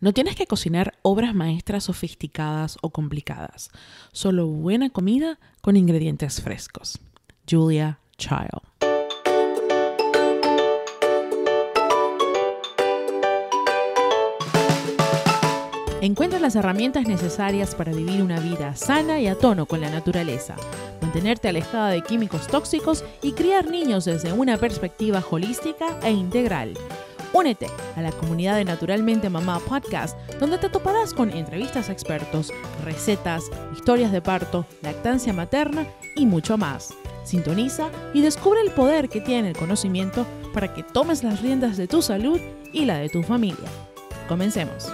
No tienes que cocinar obras maestras sofisticadas o complicadas, solo buena comida con ingredientes frescos. Julia Child. Encuentra las herramientas necesarias para vivir una vida sana y a tono con la naturaleza, mantenerte alejada de químicos tóxicos y criar niños desde una perspectiva holística e integral. Únete a la comunidad de Naturalmente Mamá Podcast, donde te toparás con entrevistas a expertos, recetas, historias de parto, lactancia materna y mucho más. Sintoniza y descubre el poder que tiene el conocimiento para que tomes las riendas de tu salud y la de tu familia. Comencemos.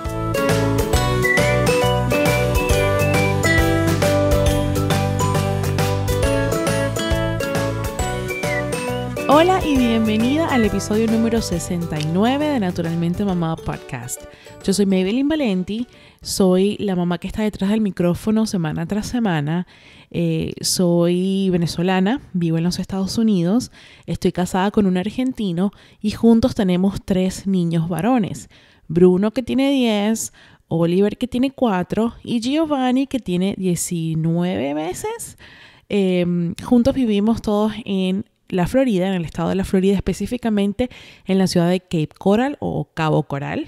Hola y bienvenida al episodio número 69 de Naturalmente Mamá Podcast. Yo soy Maybelline Valenti, soy la mamá que está detrás del micrófono semana tras semana. Eh, soy venezolana, vivo en los Estados Unidos, estoy casada con un argentino y juntos tenemos tres niños varones. Bruno que tiene 10, Oliver que tiene 4 y Giovanni que tiene 19 meses. Em, juntos vivimos todos en la Florida, en el estado de la Florida, específicamente en la ciudad de Cape Coral o Cabo Coral,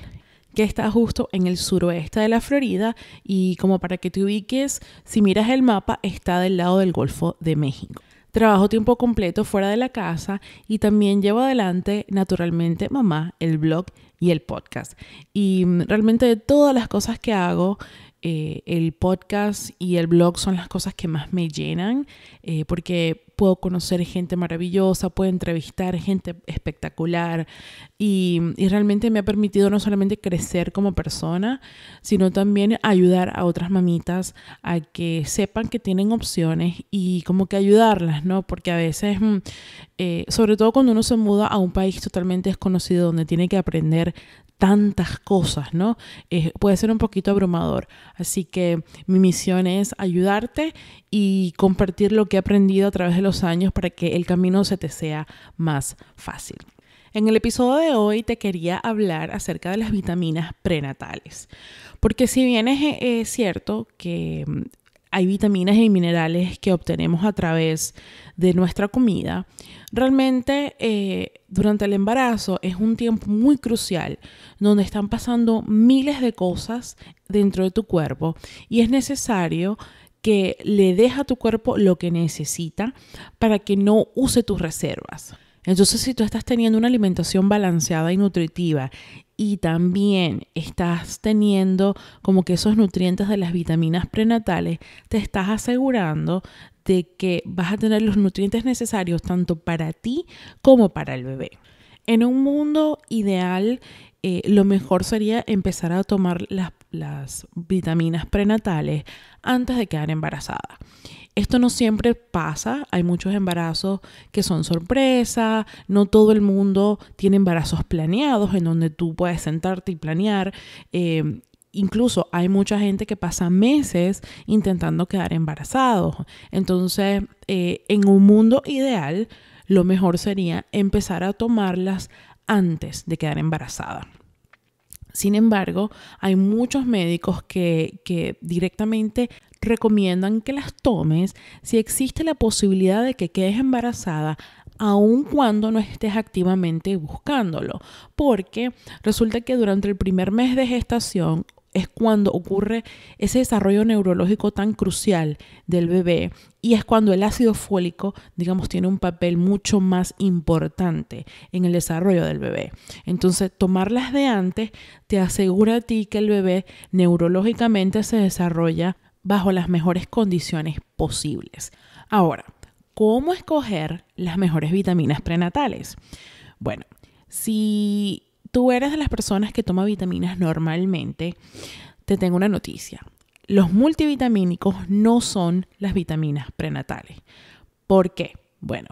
que está justo en el suroeste de la Florida y como para que te ubiques, si miras el mapa, está del lado del Golfo de México. Trabajo tiempo completo fuera de la casa y también llevo adelante, naturalmente, mamá, el blog y el podcast. Y mm, realmente de todas las cosas que hago, eh, el podcast y el blog son las cosas que más me llenan, eh, porque puedo conocer gente maravillosa, puedo entrevistar gente espectacular y, realmente me ha permitido no solamente crecer como persona, sino también ayudar a otras mamitas a que sepan que tienen opciones y como que ayudarlas, ¿no? Porque a veces, mm, eh, sobre todo cuando uno se muda a un país totalmente desconocido donde tiene que aprender tantas cosas, ¿no? Eh, puede ser un poquito abrumador. Así que mi misión es ayudarte y compartir lo que he aprendido a través de los años para que el camino se te sea más fácil. En el episodio de hoy te quería hablar acerca de las vitaminas prenatales, porque si bien es eh, cierto que mm, hay vitaminas y minerales que obtenemos a través de nuestra comida, realmente eh, durante el embarazo es un tiempo muy crucial donde están pasando miles de cosas dentro de tu cuerpo y es necesario que le des a tu cuerpo lo que necesita para que no use tus reservas. Entonces, si tú estás teniendo una alimentación balanceada y nutritiva y también estás teniendo como que esos nutrientes de las vitaminas prenatales, te estás asegurando de que vas a tener los nutrientes necesarios tanto para ti como para el bebé. En un mundo ideal, eh, lo mejor sería empezar a tomar las vitaminas prenatales antes de quedar embarazada. Esto no siempre pasa, hay muchos embarazos que son sorpresa, no todo el mundo tiene embarazos planeados en donde tú puedes sentarte y planear. Em, incluso hay mucha gente que pasa meses intentando quedar embarazados. Entonces, eh, en un mundo ideal, lo mejor sería empezar a tomarlas antes de quedar embarazada. Sin embargo, hay muchos médicos que, directamente recomiendan que las tomes si existe la posibilidad de que quedes embarazada aun cuando no estés activamente buscándolo, porque resulta que durante el primer mes de gestación es cuando ocurre ese desarrollo neurológico tan crucial del bebé y es cuando el ácido fólico, digamos, tiene un papel mucho más importante en el desarrollo del bebé. Entonces, tomarlas de antes te asegura a ti que el bebé neurológicamente se desarrolla bajo las mejores condiciones posibles. Ahora, ¿cómo escoger las mejores vitaminas prenatales? Bueno, si tú eres de las personas que toma vitaminas normalmente, te tengo una noticia. Los multivitamínicos no son las vitaminas prenatales. ¿Por qué? Bueno,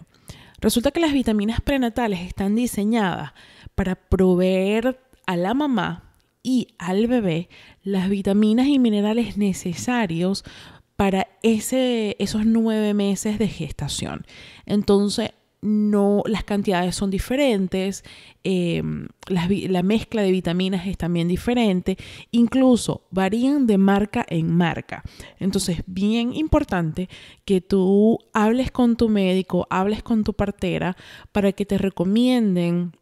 resulta que las vitaminas prenatales están diseñadas para proveer a la mamá y al bebé las vitaminas y minerales necesarios para esos nueve meses de gestación. Entonces, no, las cantidades son diferentes, em, la, la mezcla de vitaminas es también diferente, incluso varían de marca en marca. Entonces, bien importante que tú hables con tu médico, hables con tu partera para que te recomienden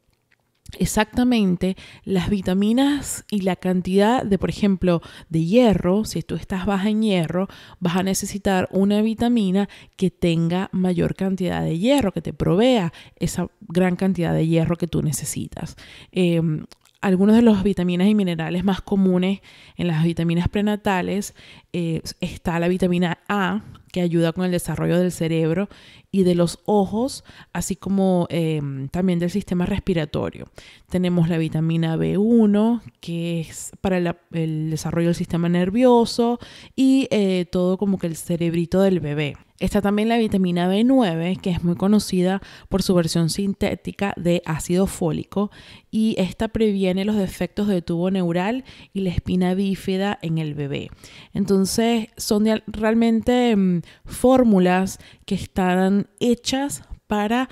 exactamente las vitaminas y la cantidad de, por ejemplo, de hierro, si tú estás baja en hierro, vas a necesitar una vitamina que tenga mayor cantidad de hierro, que te provea esa gran cantidad de hierro que tú necesitas. Em, algunas de las vitaminas y minerales más comunes en las vitaminas prenatales eh, está la vitamina A, que ayuda con el desarrollo del cerebro y de los ojos, así como em, también del sistema respiratorio. Tenemos la vitamina B1, que es para el desarrollo del sistema nervioso y eh, todo como que el cerebrito del bebé. Está también la vitamina B9, que es muy conocida por su versión sintética de ácido fólico, y esta previene los defectos de tubo neural y la espina bífida en el bebé. Entonces, son realmente mm, fórmulas que están hechas para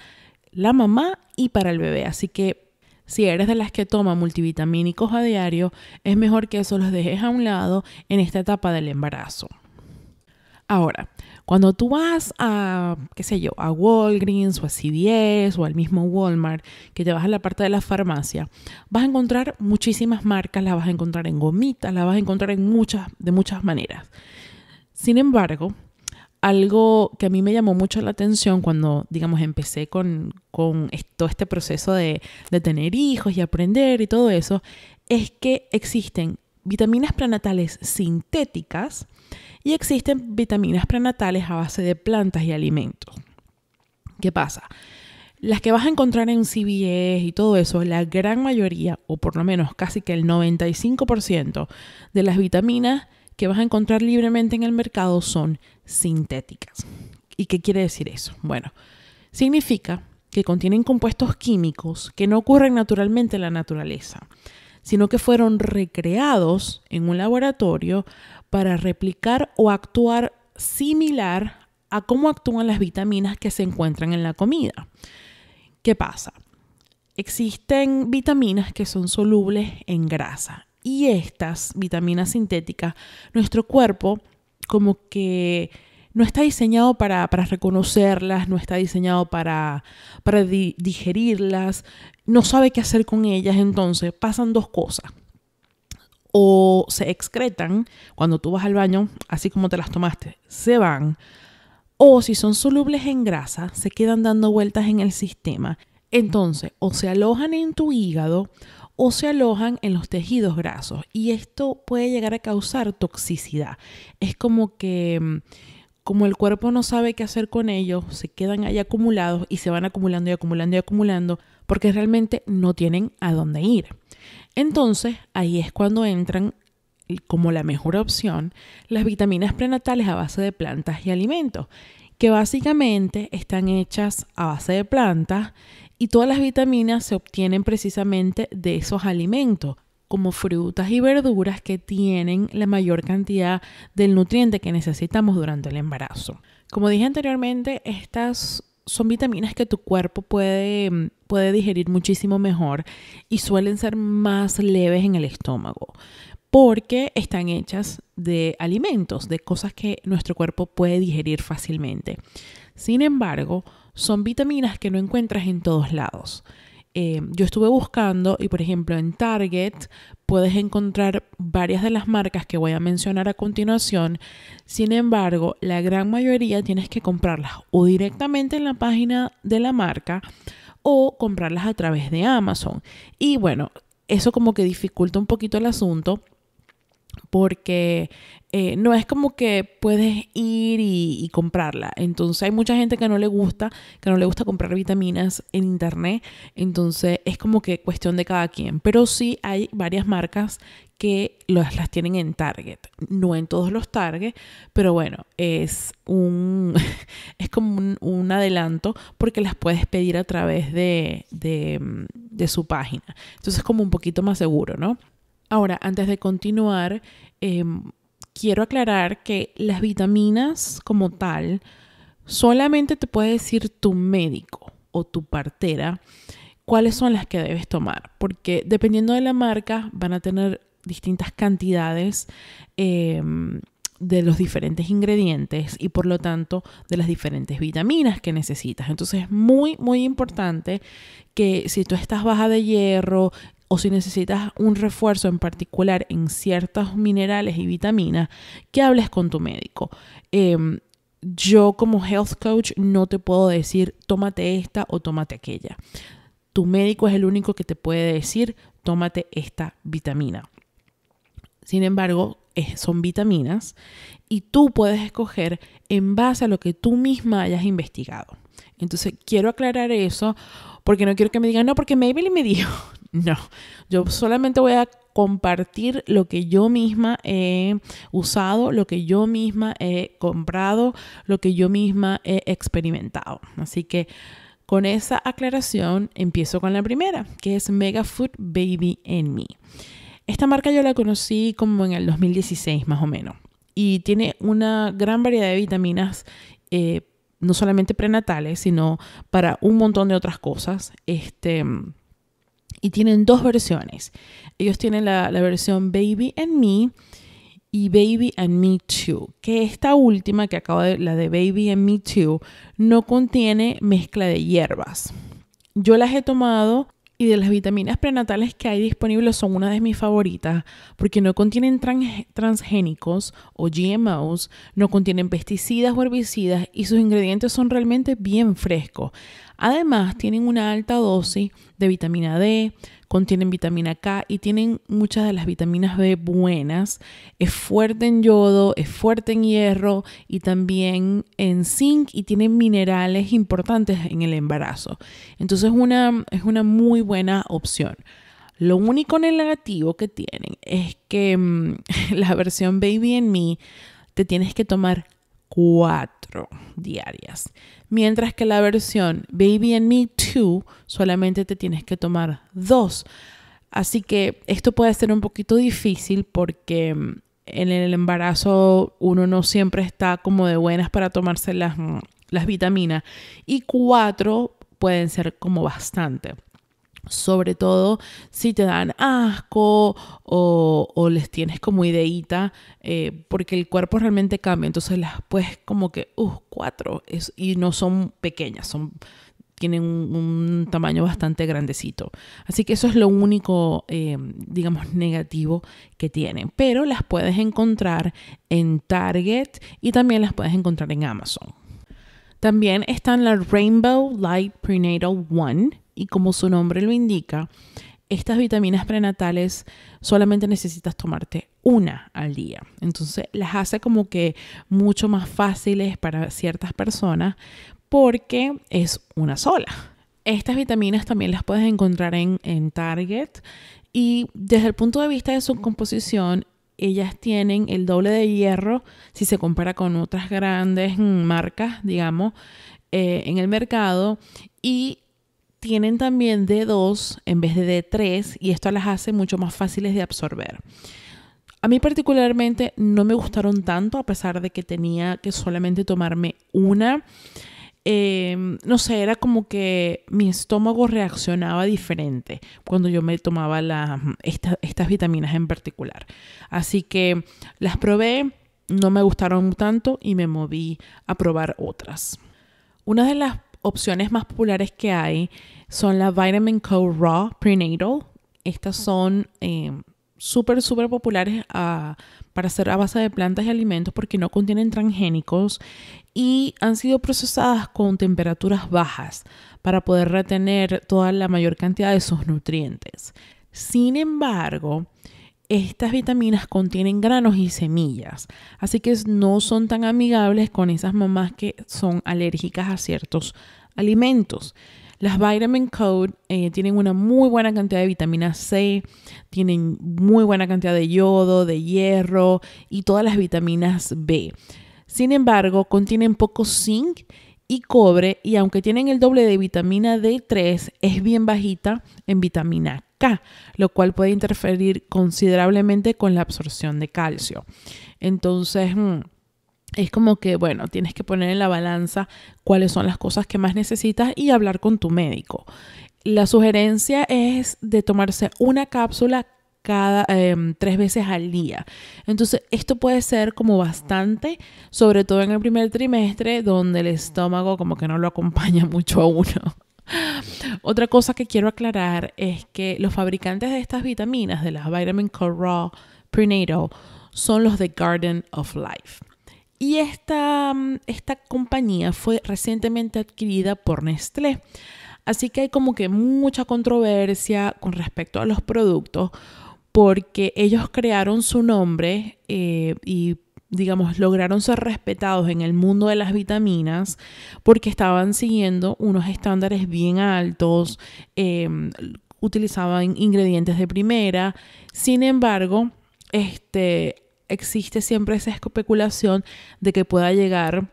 la mamá y para el bebé. Así que si eres de las que toma multivitamínicos a diario, es mejor que eso los dejes a un lado en esta etapa del embarazo. Ahora, cuando tú vas a, qué sé yo, a Walgreens o a CVS o al mismo Walmart, que te vas a la parte de la farmacia, vas a encontrar muchísimas marcas, las vas a encontrar en gomitas, las vas a encontrar en muchas, de muchas maneras. Sin embargo, algo que a mí me llamó mucho la atención cuando, digamos, empecé con, todo este proceso de, de tener hijos y aprender y todo eso, es que existen vitaminas prenatales sintéticas y existen vitaminas prenatales a base de plantas y alimentos. ¿Qué pasa? Las que vas a encontrar en CBS y todo eso, la gran mayoría, o por lo menos casi que el 95% de las vitaminas que vas a encontrar libremente en el mercado son sintéticas. ¿Y qué quiere decir eso? Bueno, significa que contienen compuestos químicos que no ocurren naturalmente en la naturaleza sino que fueron recreados en un laboratorio para replicar o actuar similar a cómo actúan las vitaminas que se encuentran en la comida. ¿Qué pasa? Existen vitaminas que son solubles en grasa y estas vitaminas sintéticas, nuestro cuerpo como que no está diseñado para, reconocerlas, no está diseñado para, digerirlas, no sabe qué hacer con ellas. Entonces pasan dos cosas. O se excretan cuando tú vas al baño, así como te las tomaste, se van. O si son solubles en grasa, se quedan dando vueltas en el sistema. Entonces, o se alojan en tu hígado o se alojan en los tejidos grasos y esto puede llegar a causar toxicidad. Es como que mm, como el cuerpo no sabe qué hacer con ellos, se quedan ahí acumulados y se van acumulando y acumulando y acumulando porque realmente no tienen a dónde ir. Entonces, ahí es cuando entran como la mejor opción las vitaminas prenatales a base de plantas y alimentos, que básicamente están hechas a base de plantas y todas las vitaminas se obtienen precisamente de esos alimentos como frutas y verduras que tienen la mayor cantidad del nutriente que necesitamos durante el embarazo. Como dije anteriormente, estas son vitaminas que tu cuerpo puede, mm, puede digerir muchísimo mejor y suelen ser más leves en el estómago porque están hechas de alimentos, de cosas que nuestro cuerpo puede digerir fácilmente. Sin embargo, son vitaminas que no encuentras en todos lados. Em, yo estuve buscando y por ejemplo en Target puedes encontrar varias de las marcas que voy a mencionar a continuación. Sin embargo, la gran mayoría tienes que comprarlas o directamente en la página de la marca o comprarlas a través de Amazon. Y bueno, eso como que dificulta un poquito el asunto porque eh, no es como que puedes ir y, comprarla. Entonces hay mucha gente que no le gusta, que no le gusta comprar vitaminas en internet. Entonces es como que cuestión de cada quien. Pero sí hay varias marcas que las tienen en Target. No en todos los Target, pero bueno, es, un, es como un, adelanto porque las puedes pedir a través de, mm, de su página. Entonces es como un poquito más seguro, ¿no? Ahora, antes de continuar, em, quiero aclarar que las vitaminas como tal solamente te puede decir tu médico o tu partera cuáles son las que debes tomar, porque dependiendo de la marca van a tener distintas cantidades em, de los diferentes ingredientes y por lo tanto de las diferentes vitaminas que necesitas. Entonces es muy, muy importante que si tú estás baja de hierro, o si necesitas un refuerzo en particular en ciertos minerales y vitaminas, que hables con tu médico. Em, yo como health coach no te puedo decir tómate esta o tómate aquella. Tu médico es el único que te puede decir tómate esta vitamina. Sin embargo, son vitaminas y tú puedes escoger en base a lo que tú misma hayas investigado. Entonces, quiero aclarar eso porque no quiero que me digan, no, porque Maybelline me dijo. No, yo solamente voy a compartir lo que yo misma he usado, lo que yo misma he comprado, lo que yo misma he experimentado. Así que con esa aclaración empiezo con la primera, que es Mega Food Baby en Me. Esta marca yo la conocí como en el 2016 más o menos y tiene una gran variedad de vitaminas eh, no solamente prenatales, sino para un montón de otras cosas. Este, y tienen dos versiones. Ellos tienen la, versión Baby and Me y Baby and Me Too, que esta última que acaba de, la de Baby and Me Too, no contiene mezcla de hierbas. Yo las he tomado y de las vitaminas prenatales que hay disponibles son una de mis favoritas porque no contienen transgénicos o GMOs, no contienen pesticidas o herbicidas y sus ingredientes son realmente bien frescos. Además, tienen una alta dosis de vitamina D, contienen vitamina K y tienen muchas de las vitaminas B buenas. Es fuerte en yodo, es fuerte en hierro y también en zinc y tienen minerales importantes en el embarazo. Entonces una, es una muy buena opción. Lo único negativo que tienen es que mm, la versión Baby en Me te tienes que tomar Cuatro diarias. Mientras que la versión Baby and Me 2 solamente te tienes que tomar dos. Así que esto puede ser un poquito difícil porque mm, en el embarazo uno no siempre está como de buenas para tomarse las, mm, vitaminas y cuatro pueden ser como bastante sobre todo si te dan asco o, les tienes como ideita, eh, porque el cuerpo realmente cambia, entonces las puedes como que, uh, cuatro, y no son pequeñas, son tienen un, tamaño bastante grandecito. Así que eso es lo único, eh, digamos, negativo que tienen. Pero las puedes encontrar en Target y también las puedes encontrar en Amazon. También están las Rainbow Light Prenatal One y como su nombre lo indica, estas vitaminas prenatales solamente necesitas tomarte una al día. Entonces las hace como que mucho más fáciles para ciertas personas porque es una sola. Estas vitaminas también las puedes encontrar en, Target y desde el punto de vista de su composición ellas tienen el doble de hierro si se compara con otras grandes mm, marcas, digamos, eh, en el mercado y tienen también D2 en vez de D3 y esto las hace mucho más fáciles de absorber. A mí particularmente no me gustaron tanto a pesar de que tenía que solamente tomarme una. Em, no sé, era como que mi estómago reaccionaba diferente cuando yo me tomaba estas vitaminas en particular. Así que las probé, no me gustaron tanto y me moví a probar otras. Una de las opciones más populares que hay son la Vitamin Co. Raw Prenatal. Estas son em, súper, súper populares ah, para hacer a base de plantas y alimentos porque no contienen transgénicos y han sido procesadas con temperaturas bajas para poder retener toda la mayor cantidad de sus nutrientes. Sin embargo, estas vitaminas contienen granos y semillas, así que no son tan amigables con esas mamás que son alérgicas a ciertos alimentos. Las Vitamin Code eh, tienen una muy buena cantidad de vitamina C, tienen muy buena cantidad de yodo, de hierro y todas las vitaminas B. Sin embargo, contienen poco zinc y cobre y aunque tienen el doble de vitamina D3, es bien bajita en vitamina lo cual puede interferir considerablemente con la absorción de calcio. Entonces, mm, es como que, bueno, tienes que poner en la balanza cuáles son las cosas que más necesitas y hablar con tu médico. La sugerencia es de tomarse una cápsula cada em, tres veces al día. Entonces, esto puede ser como bastante, sobre todo en el primer trimestre, donde el estómago como que no lo acompaña mucho a uno. Otra cosa que quiero aclarar es que los fabricantes de estas vitaminas, de las Vitamin Core Raw Prenatal, son los de Garden of Life. Y esta, mm, esta compañía fue recientemente adquirida por Nestlé. Así que hay como que mucha controversia con respecto a los productos porque ellos crearon su nombre eh, y digamos, lograron ser respetados en el mundo de las vitaminas porque estaban siguiendo unos estándares bien altos, em, utilizaban ingredientes de primera. Sin embargo, este, existe siempre esa especulación de que pueda llegar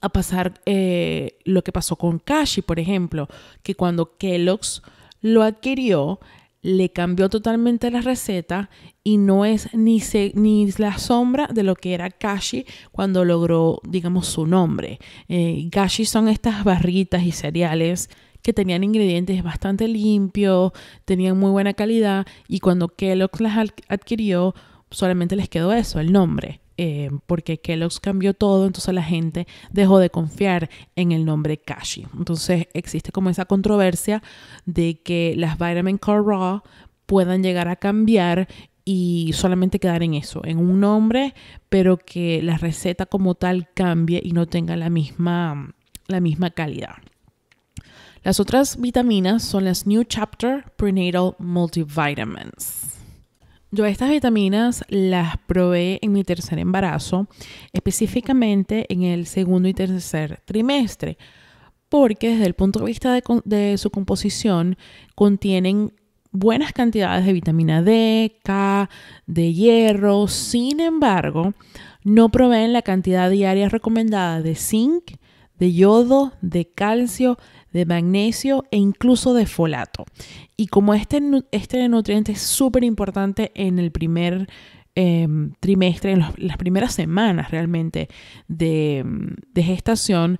a pasar eh, lo que pasó con Kashi, por ejemplo, que cuando Kellogg's lo adquirió, le cambió totalmente la receta y no es ni, se, ni la sombra de lo que era Kashi cuando logró, digamos, su nombre. Eh, Kashi son estas barritas y cereales que tenían ingredientes bastante limpios, tenían muy buena calidad y cuando Kellogg las adquirió solamente les quedó eso, el nombre. Eh, porque Kellogg's cambió todo, entonces la gente dejó de confiar en el nombre Kashi. Entonces existe como esa controversia de que las Vitamin Core Raw puedan llegar a cambiar y solamente quedar en eso, en un nombre, pero que la receta como tal cambie y no tenga misma, la misma calidad. Las otras vitaminas son las New Chapter Prenatal Multivitamins. Yo estas vitaminas las probé en mi tercer embarazo, específicamente en el segundo y tercer trimestre, porque desde el punto de vista de, de su composición contienen buenas cantidades de vitamina D, K, de hierro. Sin embargo, no proveen la cantidad diaria recomendada de zinc de yodo, de calcio, de magnesio e incluso de folato. Y como este, este nutriente es súper importante en el primer em, trimestre, en las primeras semanas realmente de, de gestación,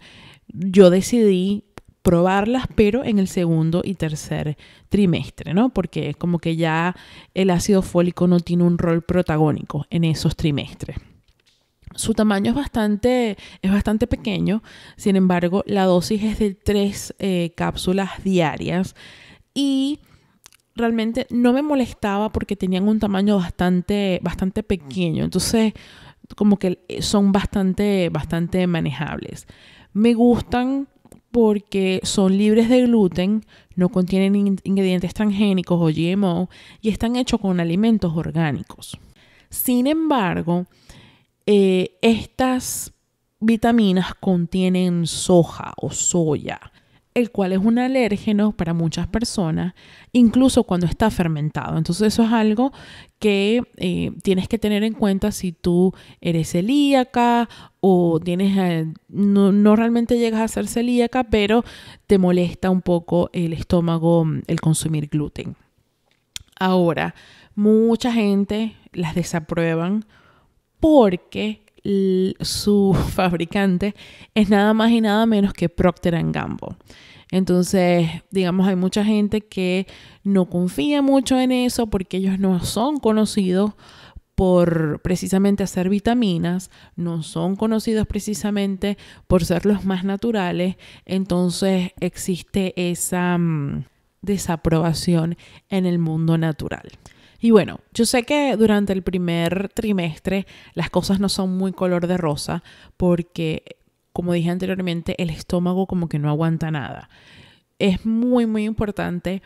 yo decidí probarlas, pero en el segundo y tercer trimestre, ¿no? Porque como que ya el ácido fólico no tiene un rol protagónico en esos trimestres. Su tamaño es bastante, es bastante pequeño, sin embargo, la dosis es de tres eh, cápsulas diarias y realmente no me molestaba porque tenían un tamaño bastante, bastante pequeño. Entonces, como que eh, son bastante, bastante manejables. Me gustan porque son libres de gluten, no contienen ingredientes transgénicos o GMO y están hechos con alimentos orgánicos. Sin embargo, eh, estas vitaminas contienen soja o soya, el cual es un alérgeno para muchas personas, incluso cuando está fermentado. Entonces eso es algo que eh, tienes que tener en cuenta si tú eres celíaca o tienes, eh, no, no, realmente llegas a ser celíaca, pero te molesta un poco el estómago el consumir gluten. Ahora, mucha gente las desaprueban porque su fabricante es nada más y nada menos que Procter Gamble. Entonces, digamos, hay mucha gente que no confía mucho en eso porque ellos no son conocidos por precisamente hacer vitaminas, no son conocidos precisamente por ser los más naturales, entonces existe esa mm, desaprobación en el mundo natural. Y bueno, yo sé que durante el primer trimestre las cosas no son muy color de rosa porque, como dije anteriormente, el estómago como que no aguanta nada. Es muy, muy importante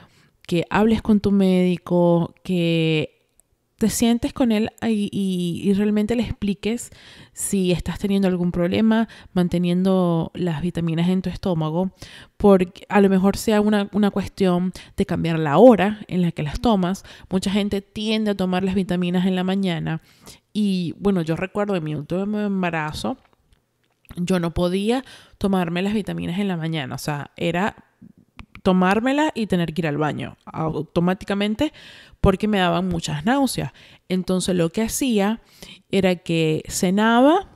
que hables con tu médico, que te sientes con él y, realmente le expliques si estás teniendo algún problema manteniendo las vitaminas en tu estómago, porque a lo mejor sea una, una, cuestión de cambiar la hora en la que las tomas. Mucha gente tiende a tomar las vitaminas en la mañana y bueno, yo recuerdo en mi último embarazo, yo no podía tomarme las vitaminas en la mañana, o sea, era tomármela y tener que ir al baño automáticamente porque me daban muchas náuseas. Entonces lo que hacía era que cenaba,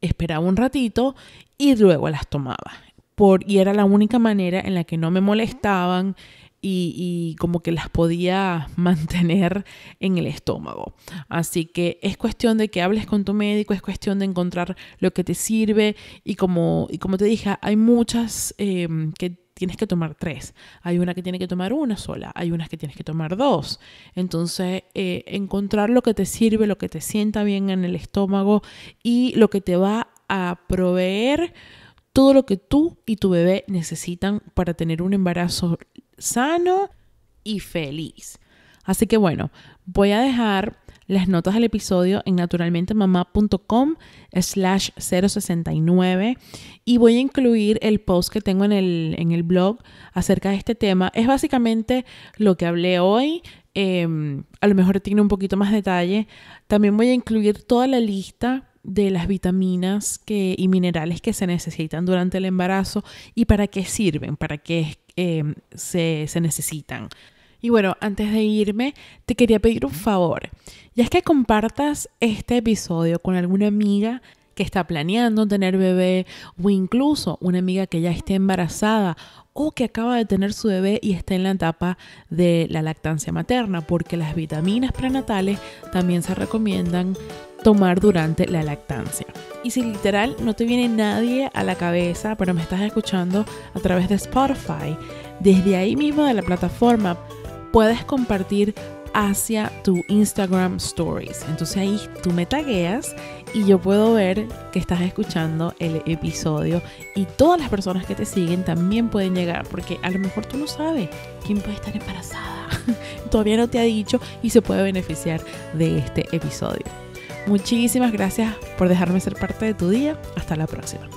esperaba un ratito y luego las tomaba. Por, y era la única manera en la que no me molestaban y, como que las podía mantener en el estómago. Así que es cuestión de que hables con tu médico, es cuestión de encontrar lo que te sirve y como, y como te dije, hay muchas eh, que tienes que tomar tres, hay una que tiene que tomar una sola, hay unas que tienes que tomar dos. Entonces, eh, encontrar lo que te sirve, lo que te sienta bien en el estómago y lo que te va a proveer todo lo que tú y tu bebé necesitan para tener un embarazo sano y feliz. Así que bueno, voy a dejar las notas del episodio en naturalmentemamá.com slash 069 y voy a incluir el post que tengo en el, en el blog acerca de este tema. Es básicamente lo que hablé hoy, em, a lo mejor tiene un poquito más de detalle. También voy a incluir toda la lista de las vitaminas que, y minerales que se necesitan durante el embarazo y para qué sirven, para qué em, se, se necesitan. Y bueno, antes de irme, te quería pedir un favor. Ya es que compartas este episodio con alguna amiga que está planeando tener bebé o incluso una amiga que ya esté embarazada o que acaba de tener su bebé y está en la etapa de la lactancia materna, porque las vitaminas prenatales también se recomiendan tomar durante la lactancia. Y si literal no te viene nadie a la cabeza, pero me estás escuchando a través de Spotify, desde ahí mismo de la plataforma puedes compartir hacia tu Instagram Stories. Entonces ahí tú me tagueas y yo puedo ver que estás escuchando el episodio y todas las personas que te siguen también pueden llegar porque a lo mejor tú no sabes quién puede estar embarazada. Todavía no te ha dicho y se puede beneficiar de este episodio. Muchísimas gracias por dejarme ser parte de tu día. Hasta la próxima.